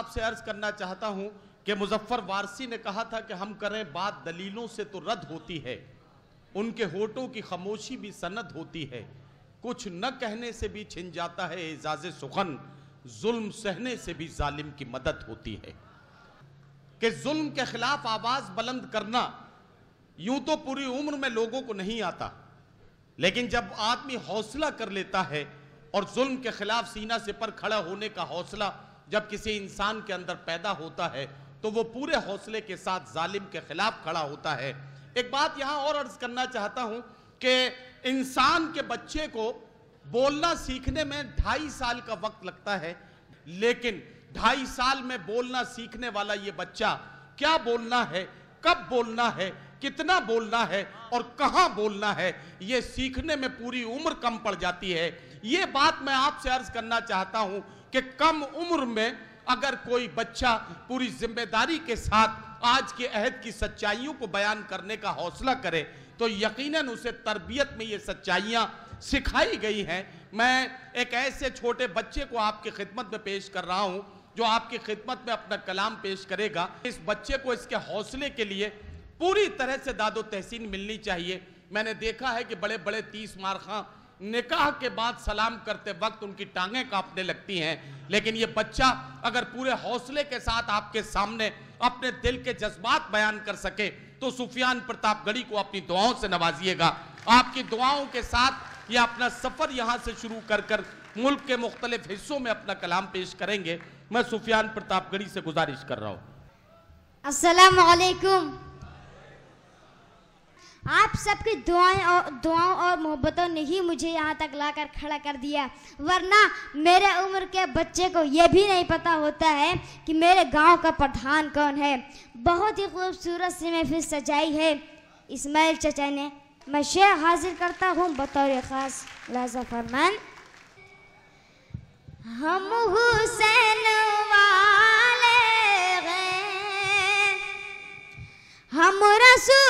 आपसे अर्ज करना चाहता हूं कि मुजफ्फर वारसी ने कहा था कि हम करें बात दलीलों से तो रद्द होती है उनके होठों की खामोशी भी सनद होती है कुछ न कहने से भी छिन जाता है एजाज सुखन जुल्म सहने से भी जालिम की मदद होती है कि जुल्म के खिलाफ आवाज बुलंद करना यूं तो पूरी उम्र में लोगों को नहीं आता लेकिन जब आदमी हौसला कर लेता है और जुल्म के खिलाफ सीना से पर खड़ा होने का हौसला जब किसी इंसान के अंदर पैदा होता है तो वो पूरे हौसले के साथ जालिम के खिलाफ खड़ा होता है एक बात यहाँ और अर्ज करना चाहता हूँ कि इंसान के बच्चे को बोलना सीखने में ढाई साल का वक्त लगता है लेकिन ढाई साल में बोलना सीखने वाला ये बच्चा क्या बोलना है कब बोलना है कितना बोलना है और कहाँ बोलना है ये सीखने में पूरी उम्र कम पड़ जाती है ये बात मैं आपसे अर्ज करना चाहता हूँ कि कम उम्र में अगर कोई बच्चा पूरी जिम्मेदारी के साथ आज के अहद की सच्चाइयों को बयान करने का हौसला करे तो यकीनन उसे तरबियत में ये सच्चाइयाँ सिखाई गई हैं मैं एक ऐसे छोटे बच्चे को आपकी खिदमत में पेश कर रहा हूँ जो आपकी खिदमत में अपना कलाम पेश करेगा इस बच्चे को इसके हौसले के लिए पूरी तरह से दादो तहसीन मिलनी चाहिए मैंने देखा है कि बड़े बड़े तीस मारखा निकाह के बाद सलाम करते वक्त उनकी टांगें कांपने लगती हैं लेकिन ये बच्चा अगर पूरे हौसले के साथ आपके सामने अपने दिल के जज्बात बयान कर सके तो सुफियान प्रतापगढ़ी को अपनी दुआओं से नवाजिएगा आपकी दुआओं के साथ ये अपना सफ़र यहाँ से शुरू कर कर मुल्क के मुख्तलिफ हिस्सों में अपना कलाम पेश करेंगे मैं सुफियान प्रतापगढ़ी से गुजारिश कर रहा हूँ असलकुम आप सबकी दुआएं और दुआओं और मोहब्बतों ने ही मुझे यहाँ तक लाकर खड़ा कर दिया वरना मेरे उम्र के बच्चे को यह भी नहीं पता होता है कि मेरे गांव का प्रधान कौन है बहुत ही खूबसूरत से फिर सजाई है इस्माइल चचा ने मैं शेर हाजिर करता हूँ बतौर ख़ास लाजा फरमान हम हुसैन वाले हैं हम रसूल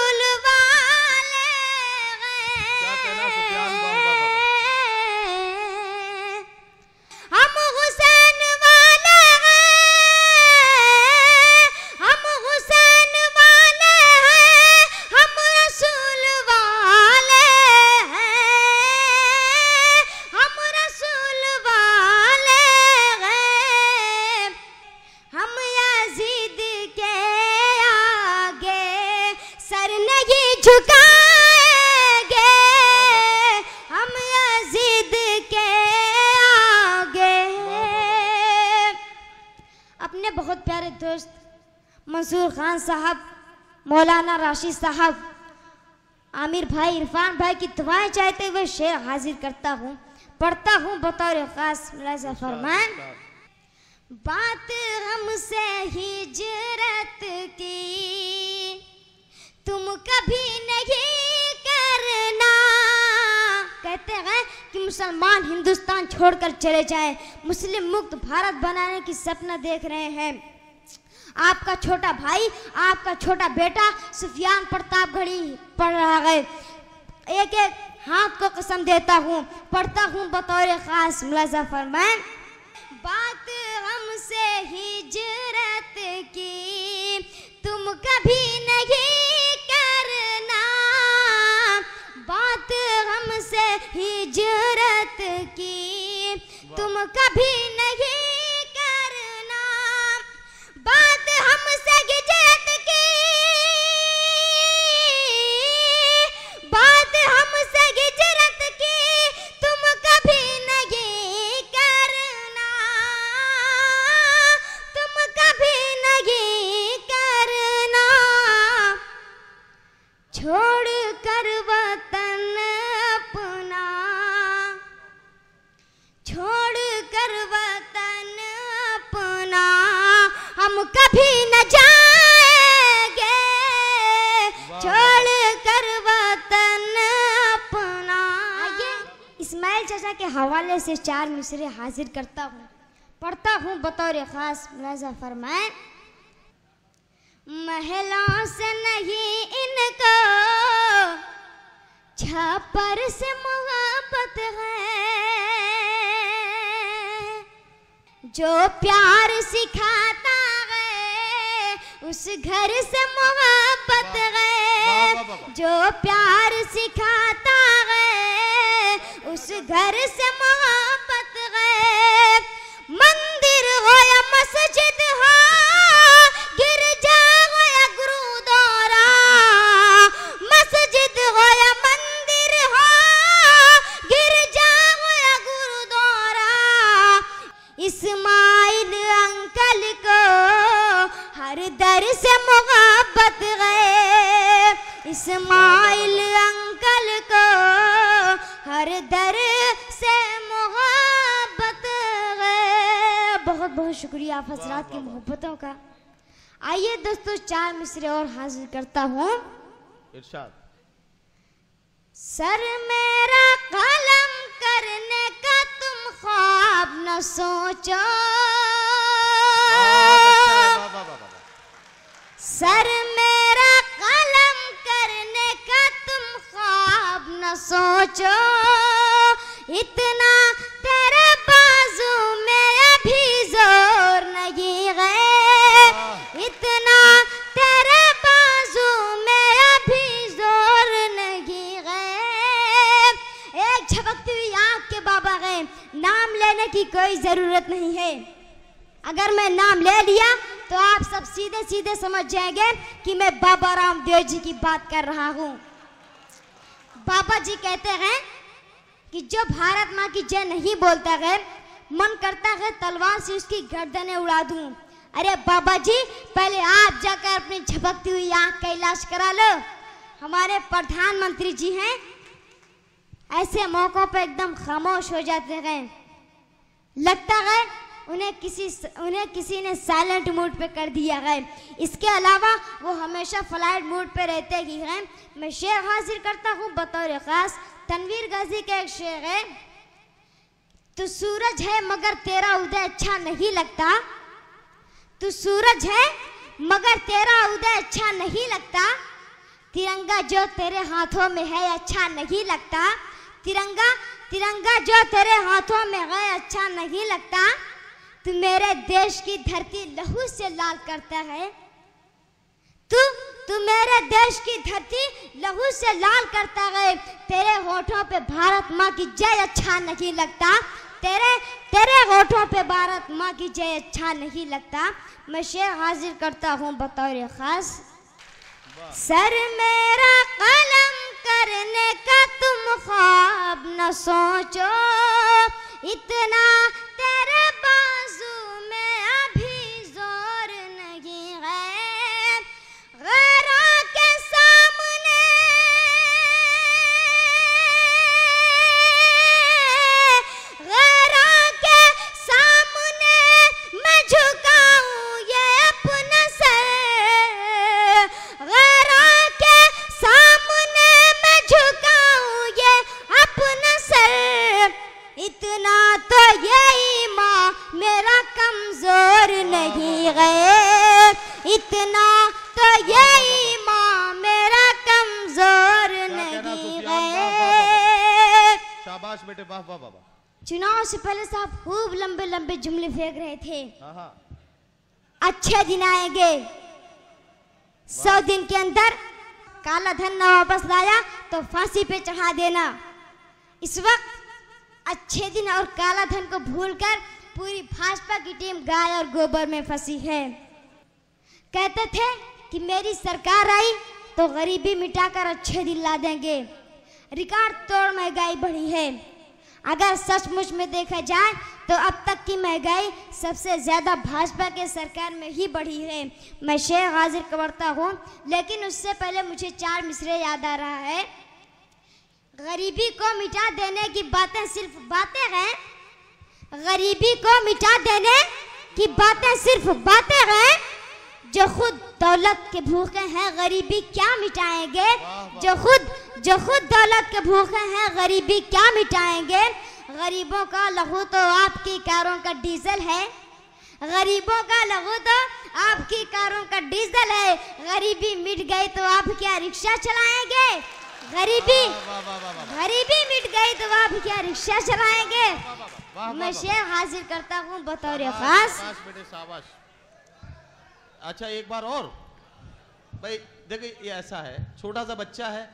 राशिद साहब आमिर भाई इरफान भाई की दुआएं चाहते हुए शेर हाजिर करता हूँ पढ़ता हूँ बतौर खास मुलाजा अच्छा। फरमान बात हमसे हिजरत की तुम कभी नहीं करना कहते हैं कि मुसलमान हिंदुस्तान छोड़कर चले जाए मुस्लिम मुक्त भारत बनाने की सपना देख रहे हैं आपका छोटा भाई आपका छोटा बेटा सुफियान प्रतापगढ़ी पढ़ रहा है एक एक हाथ को कसम देता हूँ पढ़ता हूँ बतौर खास मुलाजा फरमान बात हमसे हिजरत की तुम कभी नहीं करना बात हमसे हिजरत की तुम कभी नहीं हाजिर करता हूँ पढ़ता हूँ बतौर ख़ास मुलाजा फरमाए महलों से नहीं इनको छापर से मोहब्बत है जो प्यार सिखाता है उस घर से मोहब्बत है जो प्यार सिखाता है उस घर से मोहब्बत इस्माइल अंकल को हर दर से मोहब्बत बहुत बहुत शुक्रिया आप हजरात की मोहब्बतों का आइए दोस्तों चार मिसरे और हाजिर करता हूँ इरशाद सर मेरा कलम करने का तुम ख्वाब न सोचो अच्छा, सर सोचो इतना तेरे बाजू में भी जोर नहीं है हाँ। इतना तेरे बाजू में भी जोर नहीं है एक झपकती हुई आँख के बाबा गए नाम लेने की कोई ज़रूरत नहीं है अगर मैं नाम ले लिया तो आप सब सीधे सीधे समझ जाएंगे कि मैं बाबा रामदेव जी की बात कर रहा हूँ पापा जी कहते हैं कि जो भारत माँ की जय नहीं बोलता है मन करता है तलवार से उसकी गर्दनें उड़ा दू अरे बाबा जी पहले आप जाकर अपनी झपकती हुई आँख का इलाज करा लो हमारे प्रधानमंत्री जी हैं ऐसे मौक़ों पर एकदम खामोश हो जाते हैं लगता है उन्हें किसी उन्हें किसी ने साइलेंट मूड पे कर दिया है इसके अलावा वो हमेशा फ्लाइट मूड पे रहते ही हैं मैं शेर हाजिर करता हूँ बतौर ख़ास तनवीर गाजी का एक शेर है तो सूरज है मगर तेरा उदय अच्छा नहीं लगता तो सूरज है मगर तेरा उदय अच्छा नहीं लगता तिरंगा जो तेरे हाथों में है अच्छा नहीं लगता तिरंगा तिरंगा जो तेरे हाथों में है अच्छा नहीं लगता तू मेरे देश की धरती लहू से लाल करता है तू तू मेरे देश की धरती लहू से लाल करता है तेरे होठों पे भारत माँ की जय अच्छा नहीं लगता तेरे तेरे होठों पे भारत माँ की जय अच्छा नहीं लगता मैं शेर हाजिर करता हूँ बतौर खास सर मेरा कलम करने का तुम ख्वाब न सोचो इतना तेरे बाजू में अभी जोर नहीं है साधन न वापस लाया तो फांसी पे चढ़ा देना इस वक्त अच्छे दिन और काला धन को भूलकर पूरी भाजपा की टीम गाय और गोबर में फंसी है कहते थे कि मेरी सरकार आई तो गरीबी मिटाकर अच्छे दिन ला देंगे रिकॉर्ड तोड़ महंगाई बढ़ी है अगर सचमुच में देखा जाए तो अब तक की महंगाई सबसे ज़्यादा भाजपा के सरकार में ही बढ़ी है मैं शेर हाजिर करता हूँ लेकिन उससे पहले मुझे चार मिसरे याद आ रहा है गरीबी को मिटा देने की बातें सिर्फ बातें हैं गरीबी को मिटा देने की बातें सिर्फ बातें हैं जो खुद दौलत के भूखे हैं गरीबी क्या मिटाएंगे जो खुद जो खुद दौलत के भूखे हैं गरीबी क्या मिटाएंगे गरीबों का लहू तो आपकी कारों का डीजल है गरीबों का लहू तो आपकी कारों का डीजल है गरीबी मिट गई तो आप क्या रिक्शा चलाएंगे गरीबी गरीबी मिट गई तो आप क्या रिक्शा चलाएंगे मैं शेर हाजिर करता हूँ बतौर खास अच्छा एक बार और भाई देखिए ये ऐसा है छोटा सा बच्चा है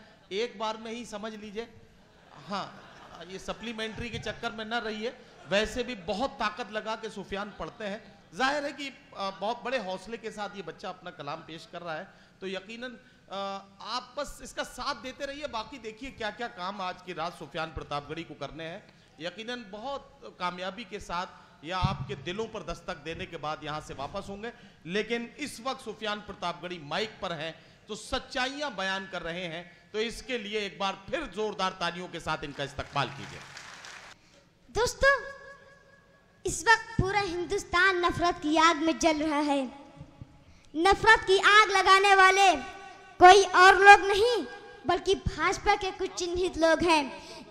एक बार में ही समझ लीजिए हाँ हाँ, ये सप्लीमेंट्री के चक्कर में न रहिए वैसे भी बहुत ताकत लगा के सुफियान पढ़ते हैं जाहिर है कि बहुत बड़े हौसले के साथ ये बच्चा अपना कलाम पेश कर रहा है तो यकीनन आप बस इसका साथ देते रहिए बाकी देखिए क्या क्या काम आज की रात सुफियान प्रतापगढ़ी को करने हैं यकीनन बहुत कामयाबी के साथ या आपके दिलों पर दस्तक देने के बाद यहाँ से वापस होंगे लेकिन इस वक्त सुफियान प्रतापगढ़ी माइक पर हैं तो सच्चाइयाँ बयान कर रहे हैं तो इसके लिए एक बार फिर जोरदार तालियों के साथ इनका इस्तकबाल कीजिए दोस्तों इस वक्त पूरा हिंदुस्तान नफरत की आग में जल रहा है नफरत की आग लगाने वाले कोई और लोग नहीं बल्कि भाजपा के कुछ चिन्हित लोग हैं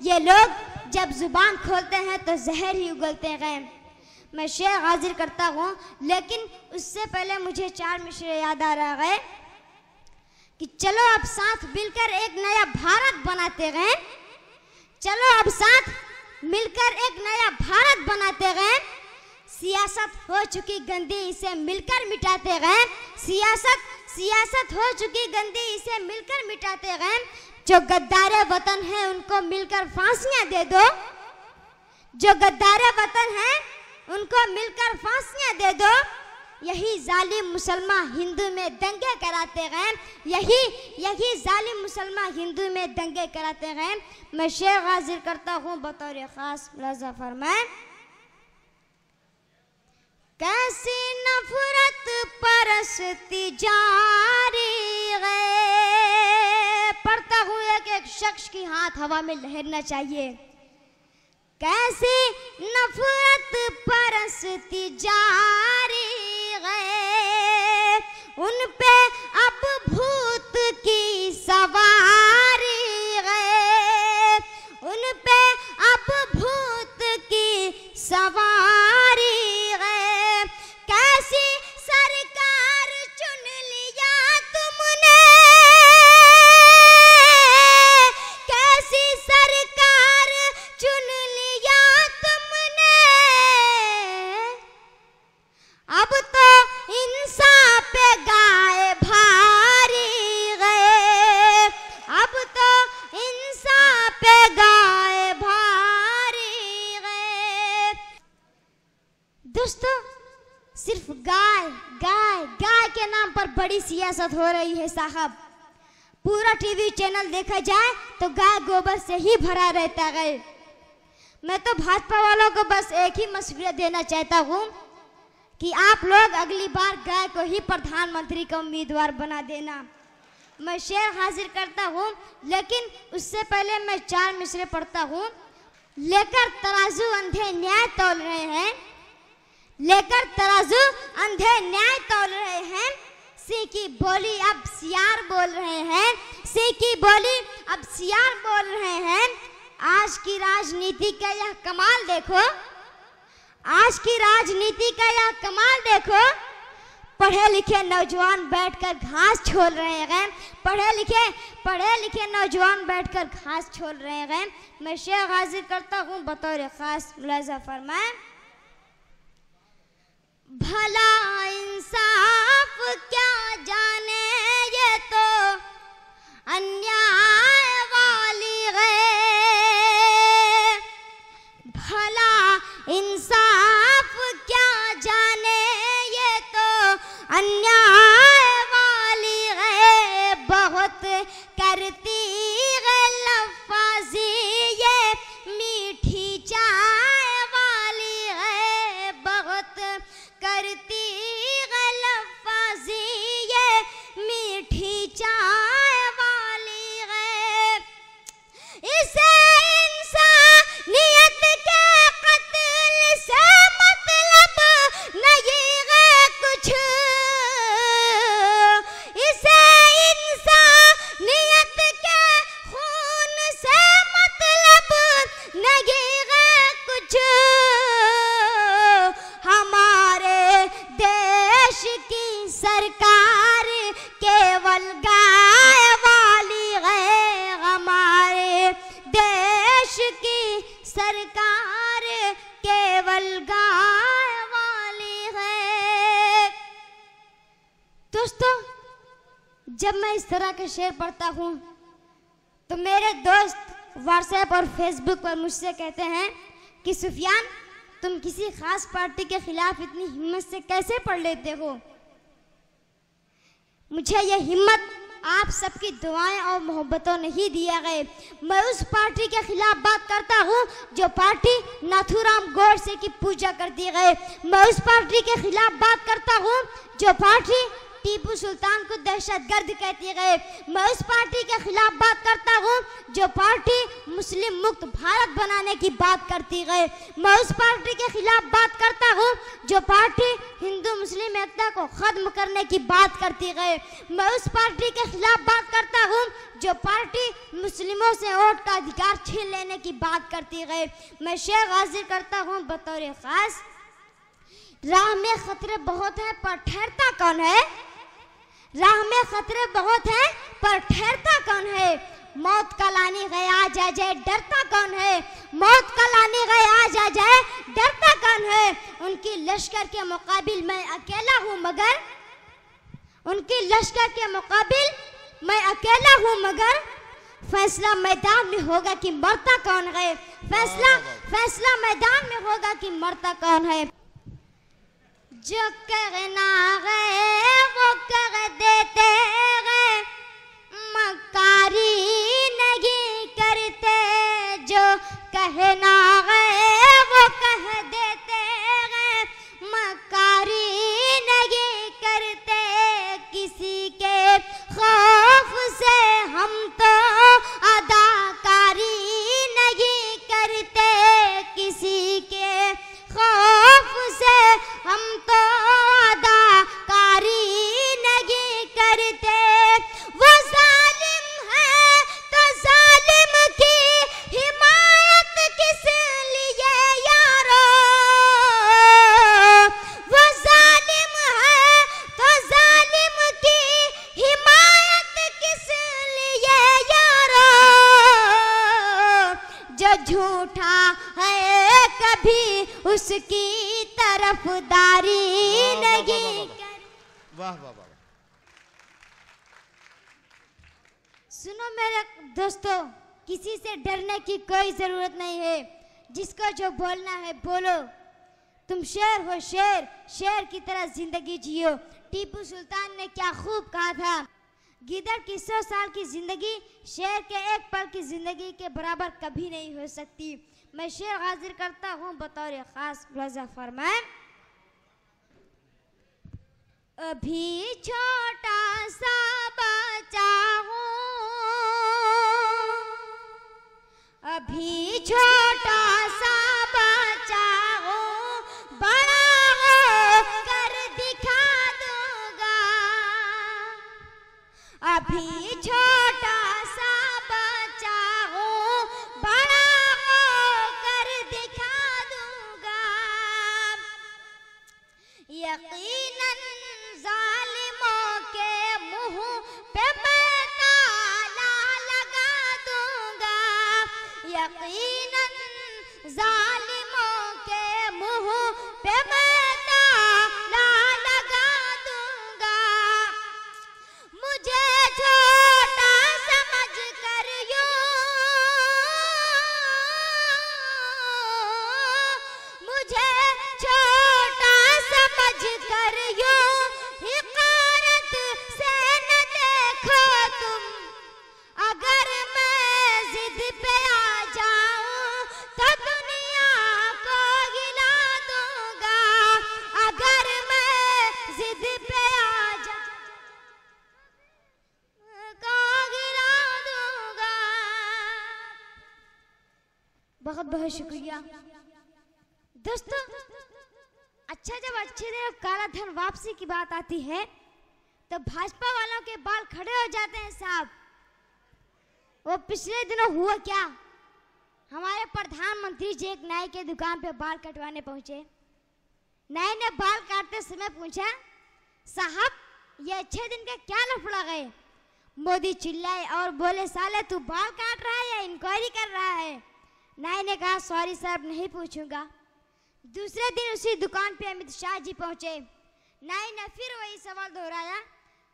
ये लोग जब जुबान खोलते हैं तो जहर ही उगलते हैं मैं शेर हाजिर करता हूँ लेकिन उससे पहले मुझे चार मिश्र याद आ रहा है कि चलो अब साथ मिलकर एक नया भारत बनाते गए चलो अब साथ मिलकर एक नया भारत बनाते गए सियासत हो चुकी गंदी इसे मिलकर मिटाते गए सियासत सियासत हो चुकी गंदी इसे मिलकर मिटाते गए जो गद्दार वतन है उनको मिलकर फांसियां दे दो जो गद्दार वतन है उनको मिलकर फांसियां दे दो यही जालिम मुसलमान हिंदू में दंगे कराते गए यही यही जालिम मुसलमान हिंदू में दंगे कराते गए मैं शेर हाजिर करता हूँ बतौर ख़ास रजा फरमाए कैसी नफरत परसती जारी गए पढ़ता हूँ एक, एक शख्स की हाथ हवा में लहरना चाहिए कैसी नफरत परसती जारी उन पे अब भूत की सवारी है उन पे अब भूत की सवारी सियासत हो रही है साहब पूरा टीवी चैनल देखा जाए तो गाय गोबर से ही भरा रहता है मैं तो भाजपा वालों को बस एक ही मशवरा देना चाहता हूँ कि आप लोग अगली बार गाय को ही प्रधानमंत्री का उम्मीदवार बना देना मैं शेर हाजिर करता हूँ लेकिन उससे पहले मैं चार मिसरे पढ़ता हूँ लेकर तराजू अंधे न्याय तोल रहे हैं लेकर तराजू अंधे न्याय तोल रहे हैं से की बोली अब सियार बोल रहे हैं से की बोली अब सियार बोल रहे हैं आज की राजनीति का यह कमाल देखो आज की राजनीति का यह कमाल देखो पढ़े लिखे नौजवान बैठकर घास छोल रहे हैं पढ़े लिखे पढ़े लिखे नौजवान बैठकर घास छोल रहे हैं मैं शेख हाजिर करता हूँ बतौर खास मुलाजा फरमाए भला इंसाफ क्या अन्याय वाली है भला इंसाफ क्या जाने ये तो अन्याय वाली है हमारे देश की सरकार केवल गाय वाली है दोस्तों जब मैं इस तरह के शेर पढ़ता हूँ तो मेरे दोस्त व्हाट्सएप और फेसबुक पर मुझसे कहते हैं कि सुफियान तुम किसी खास पार्टी के खिलाफ इतनी हिम्मत से कैसे पढ़ लेते हो मुझे यह हिम्मत आप सबकी दुआएं और मोहब्बतों नहीं दिया गए मैं उस पार्टी के खिलाफ बात करता हूँ जो पार्टी नाथूराम गोडसे की पूजा करती गए मैं उस पार्टी के खिलाफ बात करता हूँ जो पार्टी टीपू सुल्तान को दहशत गर्द कहती है मैं उस पार्टी के खिलाफ बात करता हूँ जो पार्टी मुस्लिम मुक्त भारत बनाने की बात करती है मैं उस पार्टी के खिलाफ बात करता हूँ जो पार्टी हिंदू मुस्लिम एकता को ख़त्म करने की बात करती है मैं उस पार्टी के खिलाफ बात करता हूँ जो पार्टी मुस्लिमों से वोट का अधिकार छीन लेने की बात करती है मैं शेख हाजिर करता हूँ बतौर ख़ास राह में खतरे बहुत हैं पर ठहरता कौन है राह में खतरे बहुत हैं पर ठहरता कौन है मौत का लानी गया जा जाए डरता कौन है मौत का लानी गया जा जाए डरता कौन है उनकी लश्कर के मुकाबिल मैं अकेला हूँ मगर उनकी लश्कर के मुकाबिल मैं अकेला हूँ मगर फैसला मैदान में होगा कि मरता कौन है फैसला फैसला मैदान में होगा कि मरता कौन है जो कहना है झूठा है कभी उसकी तरफदारी नहीं वाह वाह वाह सुनो मेरे दोस्तों किसी से डरने की कोई ज़रूरत नहीं है जिसको जो बोलना है बोलो तुम शेर हो शेर शेर की तरह ज़िंदगी जियो टीपू सुल्तान ने क्या खूब कहा था गीदड़ की सौ साल की जिंदगी शेर के एक पल की जिंदगी के बराबर कभी नहीं हो सकती मैं शेर हाजिर करता हूँ बतौर खास रजा फरमाए अभी छोटा सा बचा हूँ अभी छोटा बहुत बहुत शुक्रिया दोस्तों अच्छा जब अच्छे दिन काला धन वापसी की बात आती है तो भाजपा वालों के बाल खड़े हो जाते हैं साहब वो पिछले दिनों हुआ क्या हमारे प्रधानमंत्री जी एक नाई के दुकान पे बाल कटवाने पहुंचे नाई ने बाल काटते समय पूछा साहब ये अच्छे दिन का क्या लफड़ा गए मोदी चिल्लाए और बोले साले तू बाल काट रहा है या इंक्वायरी कर रहा है नाई ने कहा सॉरी सर अब नहीं पूछूंगा दूसरे दिन उसी दुकान पे अमित शाह जी पहुंचे नाई ने फिर वही सवाल दोहराया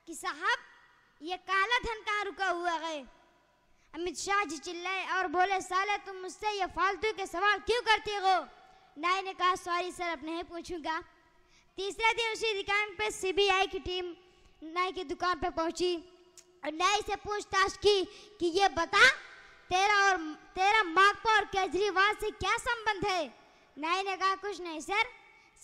कि साहब ये काला धन कहाँ रुका हुआ है अमित शाह जी चिल्लाए और बोले साले तुम मुझसे ये फालतू के सवाल क्यों करते हो नाई ने कहा सॉरी सर अब नहीं पूछूंगा तीसरे दिन उसी दुकान पे सीबीआई की टीम नाई की दुकान पे पहुंची और नाई से पूछताछ की कि ये बता तेरा और तेरा माकपा और केजरीवाल से क्या संबंध है नाई ने कहा कुछ नहीं सर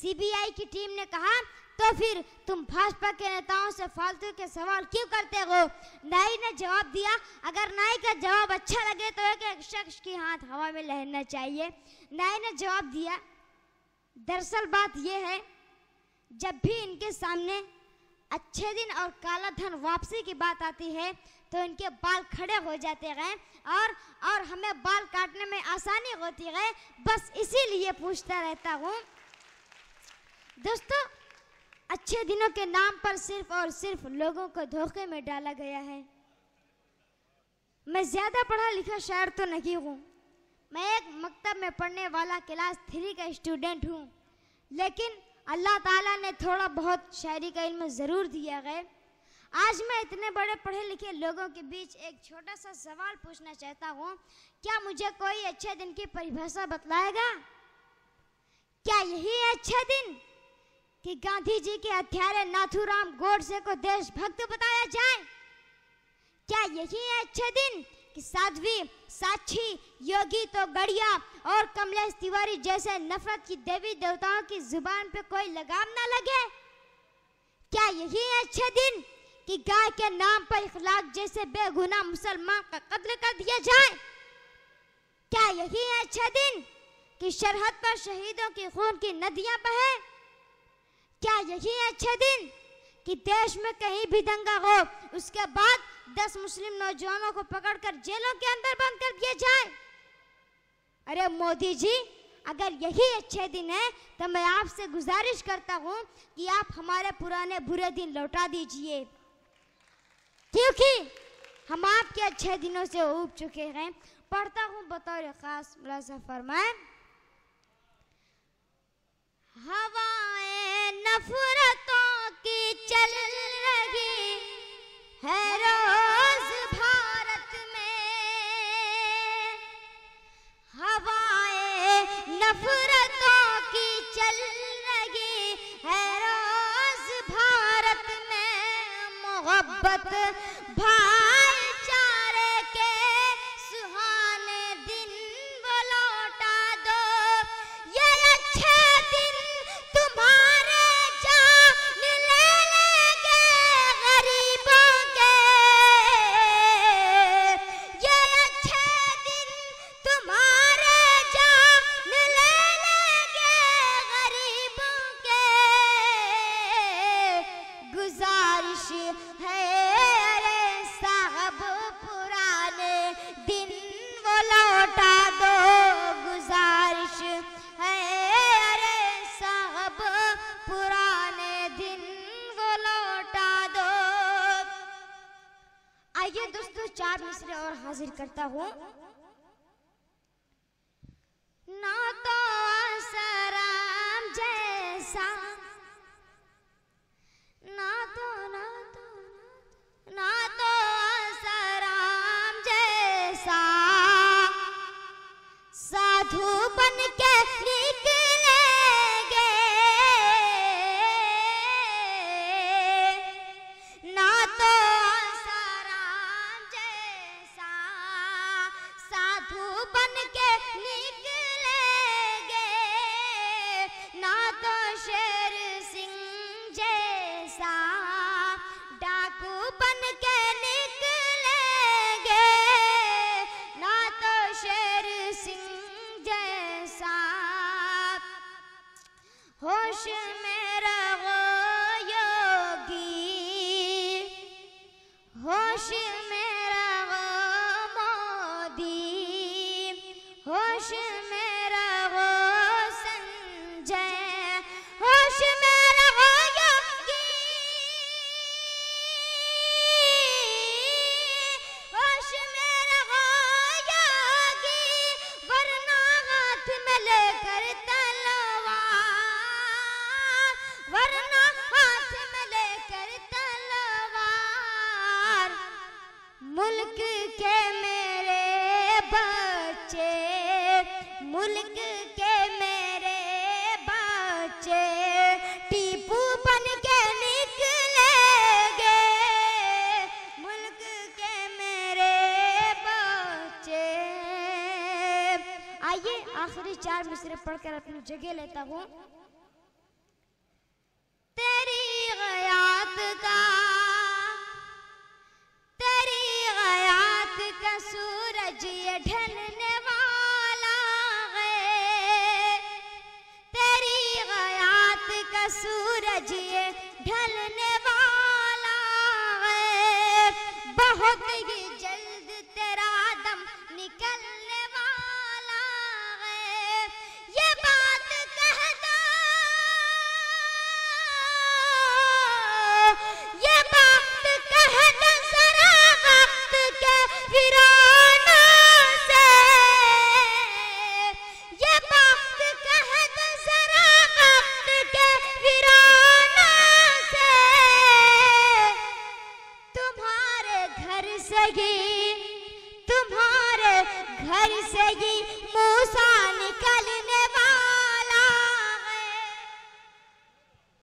सीबीआई की टीम ने कहा तो फिर तुम भाजपा के नेताओं से फालतू के सवाल क्यों करते हो नाई ने जवाब दिया अगर नाई का जवाब अच्छा लगे तो एक शख्स की हाथ हवा में लहरना चाहिए नाई ने जवाब दिया दरअसल बात यह है जब भी इनके सामने अच्छे दिन और काला धन वापसी की बात आती है तो इनके बाल खड़े हो जाते गए और और हमें बाल काटने में आसानी होती गए बस इसीलिए पूछता रहता हूँ दोस्तों अच्छे दिनों के नाम पर सिर्फ और सिर्फ लोगों को धोखे में डाला गया है मैं ज़्यादा पढ़ा लिखा शायर तो नहीं हूँ मैं एक मकतब में पढ़ने वाला क्लास थ्री का स्टूडेंट हूँ लेकिन अल्लाह ताला ने थोड़ा बहुत शायरी का इल्म ज़रूर दिया गया आज मैं इतने बड़े पढ़े लिखे लोगों के बीच एक छोटा सा सवाल पूछना चाहता हूँ क्या मुझे कोई अच्छे दिन की परिभाषा बतलाएगा क्या यही अच्छे दिन कि गांधी जी के हथियारे नाथुराम गोडसे को देशभक्त बताया जाए क्या यही अच्छे दिन कि साध्वी साक्षी योगी तो गड़िया और कमलेश तिवारी जैसे नफरत की देवी देवताओं की जुबान पे कोई लगाम ना लगे क्या यही अच्छे दिन कि गाय के नाम पर इखलाक जैसे बेगुनाह मुसलमान का कत्ल कर दिया जाए क्या यही है अच्छा दिन कि शरहद पर शहीदों के खून की नदियां बहे क्या यही है अच्छा दिन कि देश में कहीं भी दंगा हो उसके बाद दस मुस्लिम नौजवानों को पकड़कर जेलों के अंदर बंद कर दिया जाए अरे मोदी जी अगर यही अच्छे दिन है तो मैं आपसे गुजारिश करता हूँ कि आप हमारे पुराने बुरे दिन लौटा दीजिए क्योंकि हम आपके अच्छे दिनों से उब चुके हैं पढ़ता हूँ बतौर खास मुला फरमाए हवाएं नफरतों की चल रही है रोज भारत में हवाएं नफरतों की चल रही है रोज भारत में मोहब्बत संभाल कर अपनी जगह लेता हूँ